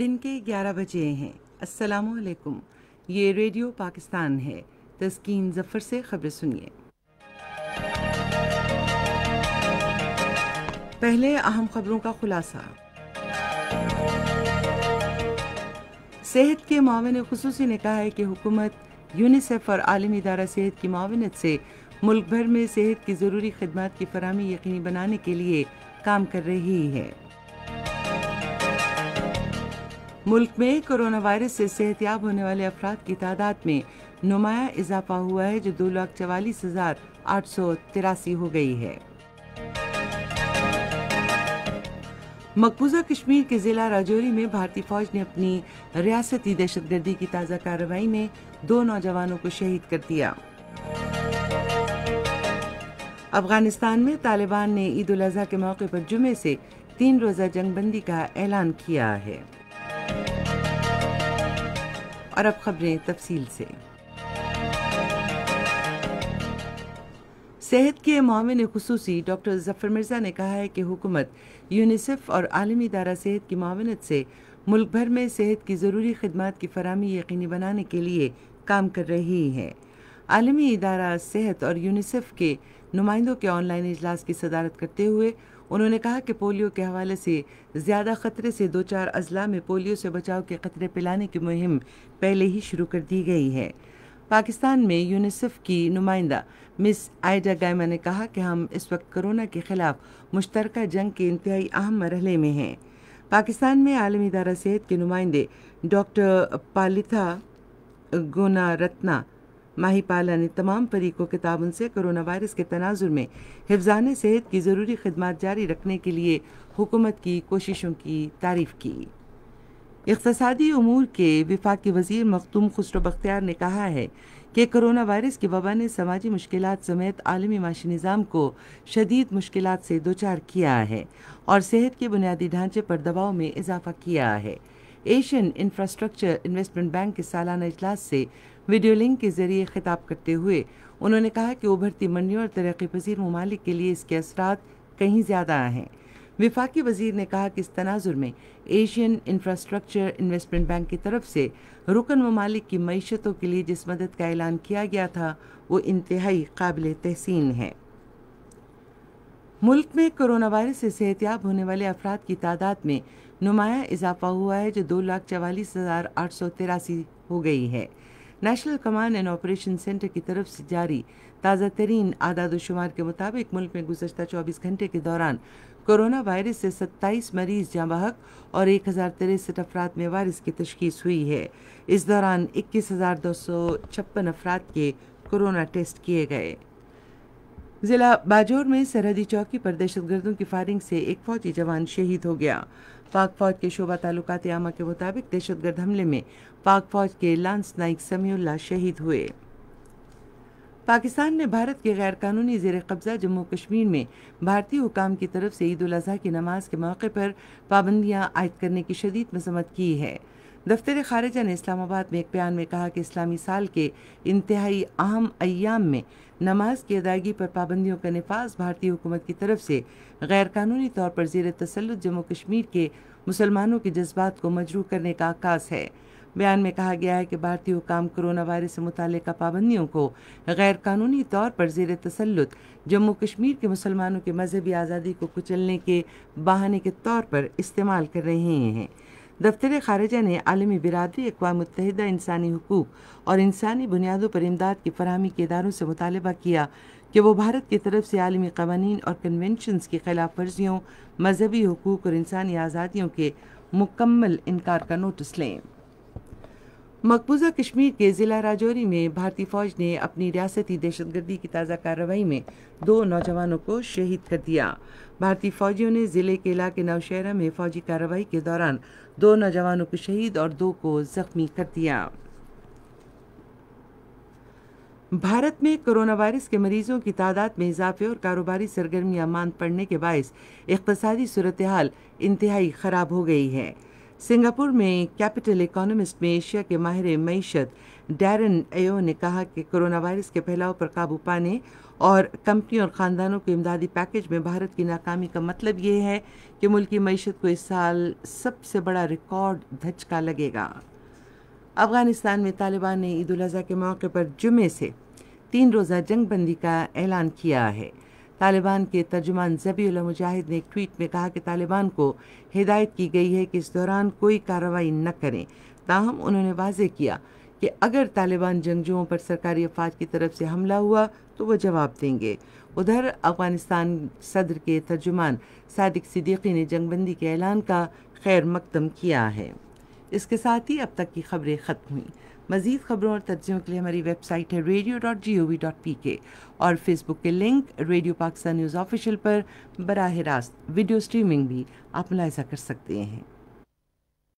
दिन के 11 बजे हैं अस्सलाम वालेकुम ये रेडियो पाकिस्तान है तस्कीन जफ़र से खबर सुनिए पहले अहम खबरों का खुलासा सेहत के मावन खसूसी ने कहा है कि हुकूमत यूनिसेफ और आलमी इदारा सेहत की मावनत से मुल्क भर में सेहत की ज़रूरी खदमात की फरहमी यकीनी बनाने के लिए काम कर रही है मुल्क में कोरोना वायरस से सेहतियाब होने वाले अफराद की तादाद में नुमाया इजाफा हुआ है जो दो लाख चवालीस हजार आठ सौ तिरासी हो गई है मकबूजा कश्मीर के जिला राजौरी में भारतीय फौज ने अपनी रियासती दहशतगर्दी की ताज़ा कार्रवाई में दो नौजवानों को शहीद कर दिया अफगानिस्तान में तालिबान ने ईद उल अजहा के मौके पर जुमे से तीन रोज़ा जंगबंदी का ऐलान किया है और अब खबरें तफसील से सेहत के मामिन खसूस डॉक्टर जफर मिर्जा ने कहा है कि हुकूमत यूनिसेफ और आलमी इदारा सेहत की मावनत से मुल्क भर में सेहत की ज़रूरी खदमात की फरहमी यकीनी बनाने के लिए काम कर रही है आलमी इदारा सेहत और यूनिसेफ के नुमाइंदों के ऑनलाइन इजलास की सदारत करते हुए उन्होंने कहा कि पोलियो के हवाले से ज़्यादा ख़तरे से दो चार अजला में पोलियो से बचाव के खतरे पिलाने की मुहिम पहले ही शुरू कर दी गई है पाकिस्तान में यूनिसेफ की नुमाइंदा मिस आयजा गायमा ने कहा कि हम इस वक्त कोरोना के खिलाफ मुश्तर जंग के इंतहाई अहम मरहले में हैं पाकिस्तान में आलमी इदारा सेहत के नुमाइंदे डॉक्टर पालिथा गुना रत्ना माही पाला ने तमाम फरीकों के ताउन से कोरोना वायरस के तनाजुर में हिफान सेहत की ज़रूरी खदमात जारी रखने के लिए हुकूमत की कोशिशों की तारीफ की इकतसदी अमूर के विफाक वजीर मखतूम खुसरो बख्तियार ने कहा है कि कोरोना वायरस की वबा ने समाजी मुश्किल समेत आलमी माशी निज़ाम को शदीद मुश्किल से दो चार किया है और सेहत के बुनियादी ढांचे पर दबाव में इजाफा किया है एशियन इंफ्रास्ट्रक्चर इन्वेस्टमेंट बैंक के सालाना इजलास से वीडियो लिंक के जरिए खिताब करते हुए उन्होंने कहा कि उभरती मंडियों और तरक्की पसीर ममालिक के लिए इसके असरा कहीं ज़्यादा हैं विफाकी वजीर ने कहा कि इस तनाजुर में एशियन इंफ्रास्ट्रक्चर इन्वेस्टमेंट बैंक की तरफ से रुकन ममालिक की मीशतों के लिए जिस मदद का ऐलान किया गया था वो इंतहाई काबिल तहसीन है मुल्क में कोरोना वायरस से सेहतियाब होने वाले अफराद की तादाद में नुमाया इजाफा हुआ है जो दो लाख चवालीस हज़ार आठ सौ तिरासी हो गई है national command and operation centre की तरफ से जारी ताज़ा तरीन आदाद शुमार के मुताबिक मुल्क में गुजशत चौबीस घंटे के दौरान कोरोना वायरस से 27 मरीज जहाँ बहक और एक हज़ार तिरसठ अफराद में वायरस की तशखीस हुई है इस दौरान इक्कीस हज़ार दो सौ छप्पन अफराद के कोरोना टेस्ट किए गए जिला बाजौर में सरहदी चौकी पर दहशत गर्दों की फायरिंग से एक फौजी जवान शहीद हो गया पाक फौज के शोभा तालुकात आमा के मुताबिक दहशत गर्द हमले में पाक फौज के लांस नाइक समीउल्ला शहीद हुए पाकिस्तान ने भारत के गैर कानूनी जेर कब्जा जम्मू कश्मीर में भारतीय हुकाम की तरफ से ईद उल अजहा की नमाज के मौके पर पाबंदियां आयद करने की शदीद मजम्मत की है दफ्तर खारजा ने इस्लामाबाद में एक बयान में कहा कि इस्लामी साल के इंतहाई अहम अयाम में नमाज की अदायगी पर पाबंदियों का नफाज भारतीय हुकूमत की तरफ से गैरकानूनी तौर पर जेर तसलत जम्मू कश्मीर के मुसलमानों के जज्बात को मजरू करने का आकाश है बयान में कहा गया है कि भारतीय हुकाम कोरोना वायरस से मुतल पाबंदियों को गैरकानूनी तौर पर जेर तसलुत जम्मू कश्मीर के मुसलमानों के मजहबी आज़ादी को कुचलने के बहाने के तौर पर इस्तेमाल कर रहे हैं दफ्तर खारजा ने आलमी बिरदरी अकवा मुतहदा इंसानी हकूक़ और इंसानी बुनियादों पर इमदाद की फरहमी के इदारों से मुतालबा किया कि वह भारत की तरफ से आलमी कवानीन और कन्वेंशनस की खिलाफ वर्जियों मजहबी हकूक़ और इंसानी आज़ादियों के मुकम्मल इनकार का नोटिस लें मकबूजा कश्मीर के ज़िला राजौरी में भारतीय फौज ने अपनी रियासती दहशतगर्दी की ताज़ा कार्रवाई में दो नौजवानों को शहीद कर दिया भारतीय फौजियों ने ज़िले के इलाके नौशहरा में फौजी कार्रवाई के दौरान दो नौजवानों को शहीद और दो को जख्मी कर दिया भारत में कोरोना वायरस के मरीजों की तादाद में इजाफे और कारोबारी सरगर्मियां मान पड़ने के बायस इकतसादी सूरत हाल इंतहाई ख़राब हो गई है सिंगापुर में कैपिटल इकोनॉमिस्ट में एशिया के माहिर मीशत डैरन एयो ने कहा कि कोरोना वायरस के फैलाव पर काबू पाने और कंपनी और ख़ानदानों के इमदादी पैकेज में भारत की नाकामी का मतलब ये है कि मुल्क की मीशत को इस साल सबसे बड़ा रिकॉर्ड धचका लगेगा अफगानिस्तान में तालिबान ने ईद अजी के मौके पर जुमे से तीन रोज़ा जंगबंदी का ऐलान किया है तालिबान के तर्जुमान जबील मुजाहिद ने एक ट्वीट में कहा कि तालिबान को हिदायत की गई है कि इस दौरान कोई कार्रवाई न करें ताहम उन्होंने वाजे किया कि अगर तालिबान जंगजुओं पर सरकारी अफवाज की तरफ से हमला हुआ तो वह जवाब देंगे उधर अफगानिस्तान सदर के तर्जुमान सादिक सिद्दीकी ने जंगबंदी के ऐलान का खैर मकदम किया है इसके साथ ही अब तक की खबरें ख़त्म हुई मजीद खबरों और तज्जियों के लिए हमारी वेबसाइट है radio dot G O V dot P K और फेसबुक के link radio Pakistan news official पर बरह रास्त वीडियो स्ट्रीमिंग भी आप मुलायजा कर सकते हैं